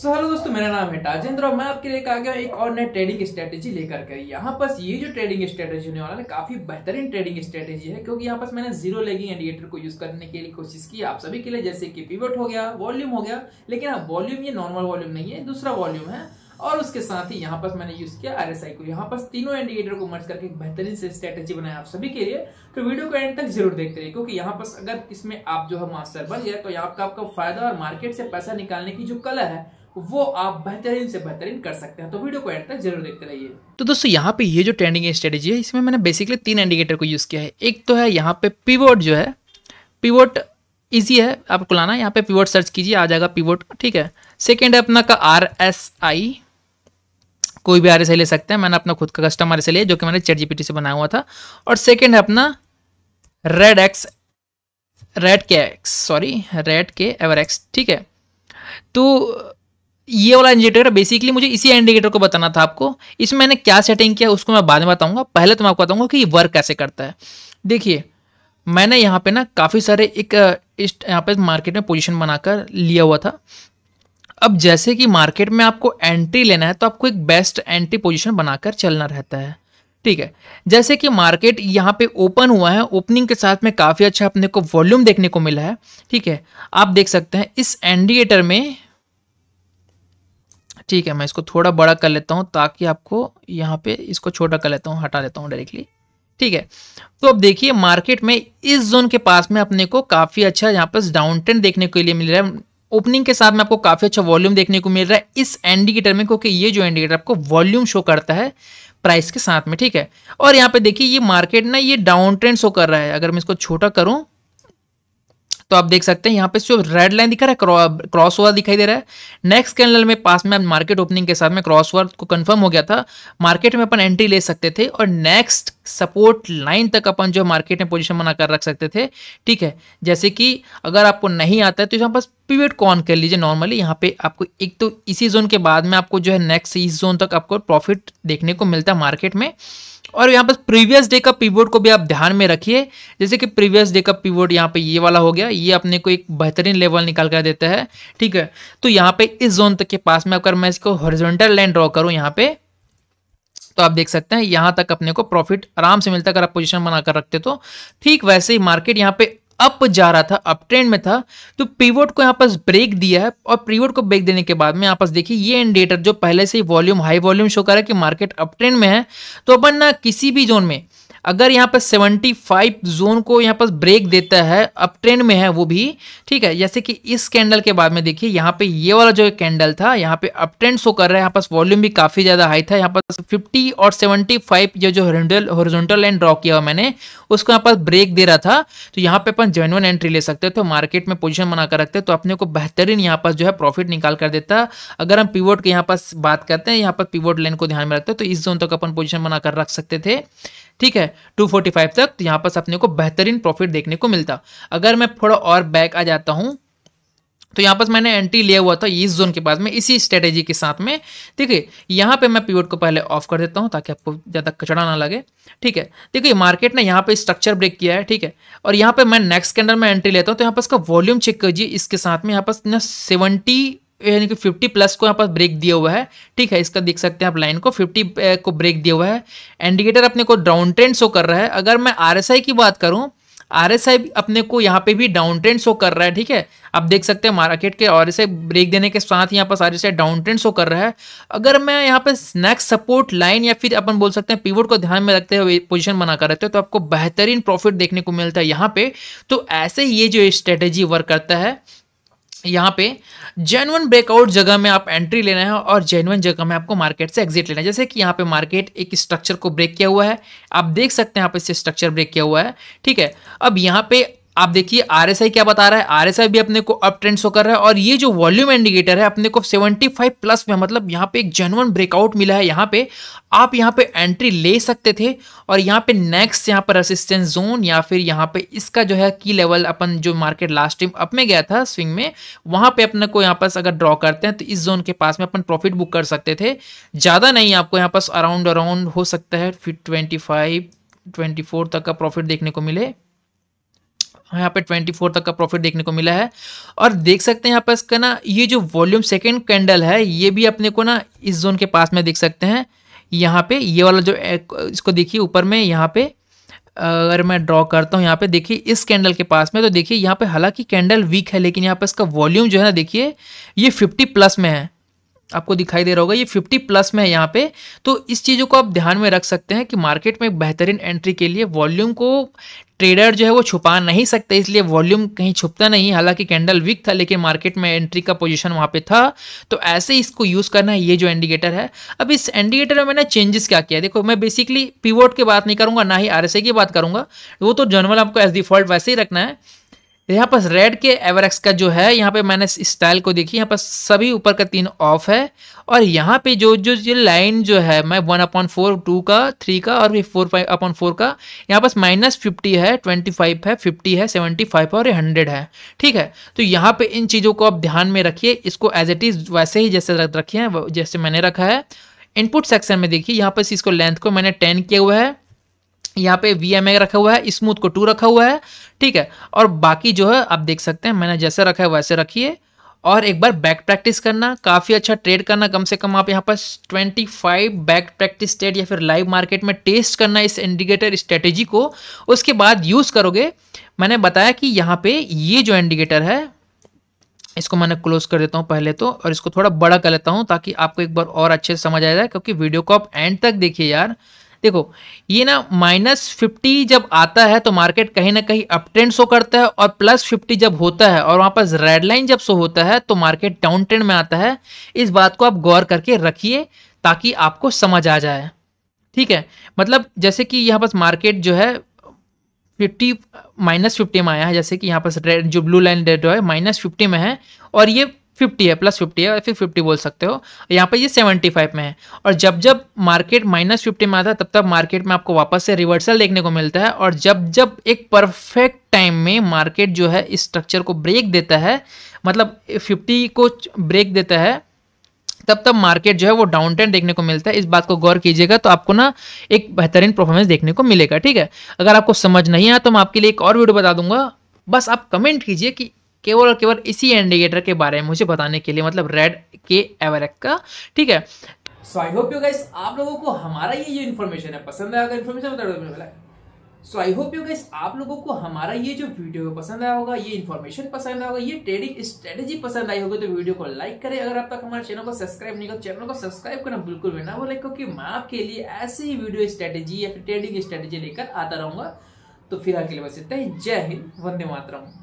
so hello दोस्तों मेरा नाम है राजेंद्र और मैं आपके लिए आ गया एक और नई ट्रेडिंग स्ट्रेटेजी लेकर के यहाँ पर ये जो ट्रेडिंग स्ट्रेटेजी होने वाला है काफी बेहतरीन ट्रेडिंग स्ट्रेटेजी है क्योंकि यहाँ पर मैंने जीरो लेगिंग इंडिकेटर को यूज करने के लिए कोशिश की आप सभी के लिए जैसे कि पिवट हो गया वॉल्यूम हो गया लेकिन अब वॉल्यूम ये नॉर्मल वॉल्यूम नहीं है दूसरा वॉल्यूम है और उसके साथ ही यहाँ पर मैंने यूज किया आरएसआई को यहाँ पर तीनों इंडिकेटर को मर्ज करके बेहतरीन से स्ट्रेटेजी बनाया आप सभी के लिए तो वीडियो को एंड तक जरूर देखते रहिए क्योंकि यहाँ पर अगर इसमें आप जो है मास्टर बन गया तो यहाँ का आपका फायदा और मार्केट से पैसा निकालने की जो कला है वो आप बेहतरीन से बेहतरीन कर सकते हैं तो वीडियो को एंड तक जरूर देखते रहिए तो दोस्तों यहाँ पे ये जो ट्रेंडिंग स्ट्रेटेजी है इसमें मैंने बेसिकली तीन इंडिकेटर को यूज़ किया है एक तो है यहाँ पे पिवोट जो है पिवोट ईजी है आपको लाना यहाँ पे पिवोट सर्च कीजिए आ जाएगा पिवोट ठीक है सेकेंड है अपना का आर एस आई कोई भी आर एस आई ले सकते हैं मैंने अपना खुद का कस्टम आर एस आई लिया जो कि मैंने चेट जीपीटी से बनाया हुआ था और सेकेंड है अपना रेड एक्स रेड के एक्स सॉरी रेड के एवर एक्स ठीक है तो ये वाला इंडिकेटर बेसिकली मुझे इसी इंडिकेटर को बताना था आपको इसमें मैंने क्या सेटिंग किया उसको मैं बाद में बताऊंगा पहले तो मैं आपको बताऊंगा कि ये वर्क कैसे करता है देखिए मैंने यहाँ पे ना काफ़ी सारे एक इस यहाँ पे मार्केट में पोजीशन बनाकर लिया हुआ था अब जैसे कि मार्केट में आपको एंट्री लेना है तो आपको एक बेस्ट एंट्री पोजिशन बनाकर चलना रहता है ठीक है जैसे कि मार्केट यहाँ पे ओपन हुआ है ओपनिंग के साथ में काफ़ी अच्छा अपने को वॉल्यूम देखने को मिला है ठीक है आप देख सकते हैं इस इंडिकेटर में ठीक है मैं इसको थोड़ा बड़ा कर लेता हूँ ताकि आपको यहाँ पे इसको छोटा कर लेता हूँ हटा लेता हूँ डायरेक्टली ठीक है तो अब देखिए मार्केट में इस जोन के पास में अपने को काफ़ी अच्छा यहाँ पर डाउन ट्रेंड देखने के लिए मिल रहा है ओपनिंग के साथ में आपको काफ़ी अच्छा वॉल्यूम देखने को मिल रहा है इस इंडिकेटर में क्योंकि ये जो इंडिकेटर आपको वॉल्यूम शो करता है प्राइस के साथ में ठीक है और यहाँ पर देखिए ये मार्केट ना ये डाउन ट्रेंड शो कर रहा है अगर मैं इसको छोटा करूँ तो आप देख सकते हैं यहाँ पे सिर्फ रेड लाइन दिखा रहा है क्रॉस हुआ दिखाई दे रहा है नेक्स्ट कैंडल में पास में मार्केट ओपनिंग के साथ में क्रॉस हुआ को कंफर्म हो गया था मार्केट में अपन एंट्री ले सकते थे और नेक्स्ट सपोर्ट लाइन तक अपन जो मार्केट में पोजिशन बनाकर रख सकते थे ठीक है जैसे कि अगर आपको नहीं आता है तो यहाँ पास पीवेट कॉन कर लीजिए नॉर्मली यहाँ पे आपको एक तो इसी जोन के बाद में आपको जो है नेक्स्ट इस जोन तक आपको प्रॉफिट देखने को मिलता है मार्केट में और यहाँ पर प्रीवियस डे का पीवोट को भी आप ध्यान में रखिए जैसे कि प्रीवियस डे का पीवोट यहाँ पे ये वाला हो गया ये अपने को एक बेहतरीन लेवल निकाल कर देता है ठीक है तो यहाँ पे इस जोन तक के पास में अगर मैं इसको हॉरिजॉन्टल लाइन ड्रॉ करूँ यहाँ पे तो आप देख सकते हैं यहां तक अपने को प्रॉफिट आराम से मिलता है अगर आप पोजीशन बनाकर रखते तो ठीक वैसे ही मार्केट यहाँ पे अप जा रहा था अप ट्रेंड में था तो पीवोट को यहाँ पास ब्रेक दिया है और पीवोट को ब्रेक देने के बाद में यहाँ पास देखिए ये इंडिकेटर जो पहले से ही वॉल्यूम हाई वॉल्यूम शो कर रहा है कि मार्केट अप ट्रेंड में है तो अपन ना किसी भी जोन में अगर यहाँ पर 75 जोन को यहाँ पर ब्रेक देता है अब ट्रेंड में है वो भी ठीक है जैसे कि इस कैंडल के बाद में देखिए यहाँ पे ये वाला जो कैंडल था यहाँ पे अप ट्रेंड शो कर रहा है यहाँ पास वॉल्यूम भी काफ़ी ज़्यादा हाई था यहाँ पास 50 और 75 ये जो हॉरिजोटल लाइन ड्रॉ किया हुआ मैंने उसको यहाँ पास ब्रेक दे रहा था तो यहाँ पे अपन जेनुअन एंट्री ले सकते थे मार्केट में पोजिशन बना कर रखते तो अपने को बेहतरीन यहाँ पास जो है प्रॉफिट निकाल कर देता अगर हम पिवोट के यहाँ पास बात करते हैं यहाँ पर पिवोट लाइन को ध्यान में रखते तो इस जोन तक अपन पोजिशन बनाकर रख सकते थे ठीक है 245 तक तो यहाँ पर अपने को बेहतरीन प्रॉफिट देखने को मिलता अगर मैं थोड़ा और बैक आ जाता हूँ तो यहाँ पर मैंने एंट्री लिया हुआ था इस जोन के पास में इसी स्ट्रेटेजी के साथ में ठीक है यहाँ पे मैं पीवट को पहले ऑफ कर देता हूँ ताकि आपको ज़्यादा कचड़ा ना लगे ठीक है देखिए मार्केट ने यहाँ पे स्ट्रक्चर ब्रेक किया है ठीक है और यहाँ पे मैं नेक्स्ट कैंडल में एंट्री लेता हूँ तो यहाँ पर इसका वॉल्यूम चेक कीजिए इसके साथ में यहाँ पर सेवेंटी यानी कि 50 प्लस को यहाँ पर ब्रेक दिया हुआ है ठीक है इसका देख सकते हैं आप लाइन को 50 को ब्रेक दिया हुआ है इंडिकेटर अपने को डाउन ट्रेंड शो कर रहा है अगर मैं आर की बात करूँ आर अपने को यहाँ पे भी डाउन ट्रेंड शो कर रहा है ठीक है आप देख सकते हैं मार्केट के आर एस ब्रेक देने के साथ यहाँ पर R S down trend show कर रहा है अगर मैं यहाँ पे स्नैक्स सपोर्ट लाइन या फिर अपन बोल सकते हैं पीवोड को ध्यान में रखते हुए पोजीशन बना कर रहते हो तो आपको बेहतरीन प्रॉफिट देखने को मिलता है यहाँ पे तो ऐसे ये जो स्ट्रेटेजी वर्क करता है यहाँ पे जेनवन ब्रेकआउट जगह में आप एंट्री लेना है और जेनवन जगह में आपको मार्केट से एग्जिट लेना है जैसे कि यहाँ पे मार्केट एक स्ट्रक्चर को ब्रेक किया हुआ है आप देख सकते हैं यहाँ पे इससे स्ट्रक्चर ब्रेक किया हुआ है ठीक है अब यहाँ पे आप देखिए आरएसआई क्या बता रहा है आरएसआई भी अपने को अप ट्रेंड शो कर रहा है और ये जो वॉल्यूम इंडिकेटर है अपने को 75 प्लस में मतलब यहाँ पे एक जेनवन ब्रेकआउट मिला है यहाँ पे आप यहाँ पे एंट्री ले सकते थे और यहाँ पे नेक्स्ट यहाँ पर असिस्टेंस जोन या फिर यहाँ पे इसका जो है की लेवल अपन जो मार्केट लास्ट टाइम अप में गया था स्विंग में वहां पर अपने को यहाँ पास अगर ड्रॉ करते हैं तो इस जोन के पास में अपन प्रॉफिट बुक कर सकते थे ज़्यादा नहीं आपको यहाँ पास अराउंड अराउंड हो सकता है फिर ट्वेंटी फाइव तक का प्रॉफिट देखने को मिले यहाँ पे 24 तक का प्रॉफिट देखने को मिला है और देख सकते हैं यहाँ पर इसका ना ये जो वॉल्यूम सेकेंड कैंडल है ये भी अपने को ना इस जोन के पास में देख सकते हैं यहाँ पे ये वाला जो इसको देखिए ऊपर में यहाँ पे अगर मैं ड्रॉ करता हूँ यहाँ पे देखिए इस कैंडल के पास में तो देखिए यहाँ पे हालांकि कैंडल वीक है लेकिन यहाँ पर इसका वॉल्यूम जो है ना देखिए ये 50 प्लस में है आपको दिखाई दे रहा होगा ये 50 प्लस में है यहाँ पे तो इस चीज़ों को आप ध्यान में रख सकते हैं कि मार्केट में बेहतरीन एंट्री के लिए वॉल्यूम को ट्रेडर जो है वो छुपा नहीं सकते इसलिए वॉल्यूम कहीं छुपता नहीं हालांकि कैंडल वीक था लेकिन मार्केट में एंट्री का पोजीशन वहाँ पे था तो ऐसे इसको यूज़ करना है ये जो इंडिकेटर है अब इस इंडिकेटर में मैंने चेंजेस क्या किया देखो मैं बेसिकली पीवोट की बात नहीं करूँगा ना ही आर की बात करूँगा वो तो जनरल आपको एज डिफॉल्ट वैसे ही रखना है यहाँ पर रेड के एवरेक्स का जो है यहाँ पे मैंने स्टाइल को देखी यहाँ पर सभी ऊपर का तीन ऑफ है और यहाँ पे जो जो ये लाइन जो है मैं वन अपॉन फोर टू का थ्री का और भी फोर फाइव अपॉन फोर का यहाँ पास माइनस फिफ्टी है ट्वेंटी फाइव है फिफ्टी है सेवेंटी फाइव है और हंड्रेड है ठीक है तो यहाँ पे इन चीज़ों को आप ध्यान में रखिए इसको एज इट इज़ वैसे ही जैसे रखिए जैसे मैंने रखा है इनपुट सेक्शन में देखिए यहाँ पर इसको लेंथ को मैंने टेन किया हुआ है यहाँ पे वी एम ए रखा हुआ है स्मूथ को टू रखा हुआ है ठीक है और बाकी जो है आप देख सकते हैं मैंने जैसे रखा है वैसे रखिए और एक बार बैक प्रैक्टिस करना काफ़ी अच्छा ट्रेड करना कम से कम आप यहाँ पर 25 बैक प्रैक्टिस ट्रेड या फिर लाइव मार्केट में टेस्ट करना इस इंडिकेटर स्ट्रेटेजी को उसके बाद यूज़ करोगे मैंने बताया कि यहाँ पे ये जो इंडिकेटर है इसको मैंने क्लोज कर देता हूँ पहले तो और इसको थोड़ा बड़ा कर लेता हूँ ताकि आपको एक बार और अच्छे से समझ आ जाए क्योंकि वीडियो को आप एंड तक देखिए यार देखो ये ना माइनस फिफ्टी जब आता है तो मार्केट कहीं ना कहीं अप ट्रेंड शो करता है और प्लस फिफ्टी जब होता है और वहां पर रेड लाइन जब शो होता है तो मार्केट डाउन ट्रेंड में आता है इस बात को आप गौर करके रखिए ताकि आपको समझ आ जाए ठीक है मतलब जैसे कि यहाँ पर मार्केट जो है फिफ्टी माइनस फिफ्टी में आया है जैसे कि यहाँ पर रेड जो ब्लू लाइन रेड है माइनस फिफ्टी में है और ये फिफ्टी है प्लस फिफ्टी है या फिर फिफ्टी बोल सकते हो यहाँ पर ये सेवेंटी फाइव में है और जब जब मार्केट माइनस फिफ्टी में आता है तब तब मार्केट में आपको वापस से रिवर्सल देखने को मिलता है और जब जब एक परफेक्ट टाइम में मार्केट जो है इस स्ट्रक्चर को ब्रेक देता है मतलब फिफ्टी को ब्रेक देता है तब तब मार्केट जो है वो डाउन ट्रेंड देखने को मिलता है इस बात को गौर कीजिएगा तो आपको ना एक बेहतरीन परफॉर्मेंस देखने को मिलेगा ठीक है अगर आपको समझ नहीं आया तो मैं आपके लिए एक और वीडियो बता दूंगा बस आप कमेंट कीजिए कि केवल और केवल इसी इंडिकेटर के बारे में मुझे बताने के लिए मतलब रेड के एवरेक का ठीक है so I hope you guys आप लोगों को हमारा ये जो इन्फॉर्मेशन है पसंद आया इन्फॉर्मेशन बता so I hope you guys आप लोगों को हमारा ये जो वीडियो पसंद आया होगा ये इन्फॉर्मेशन पसंद आया होगा ये ट्रेडिंग स्ट्रेटेजी पसंद आई होगी तो वीडियो को लाइक करें अगर आप तक हमारे चैनल को सब्सक्राइब नहीं कर चैनल तो को सब्सक्राइब करना बिल्कुल भी ना बोले क्योंकि मैं आपके लिए ऐसे ही वीडियो स्ट्रेटेजी या फिर ट्रेडिंग स्ट्रेटेजी लेकर आता रहूंगा तो फिलहाल के लिए बस इतना ही जय हिंद वंदे मातरम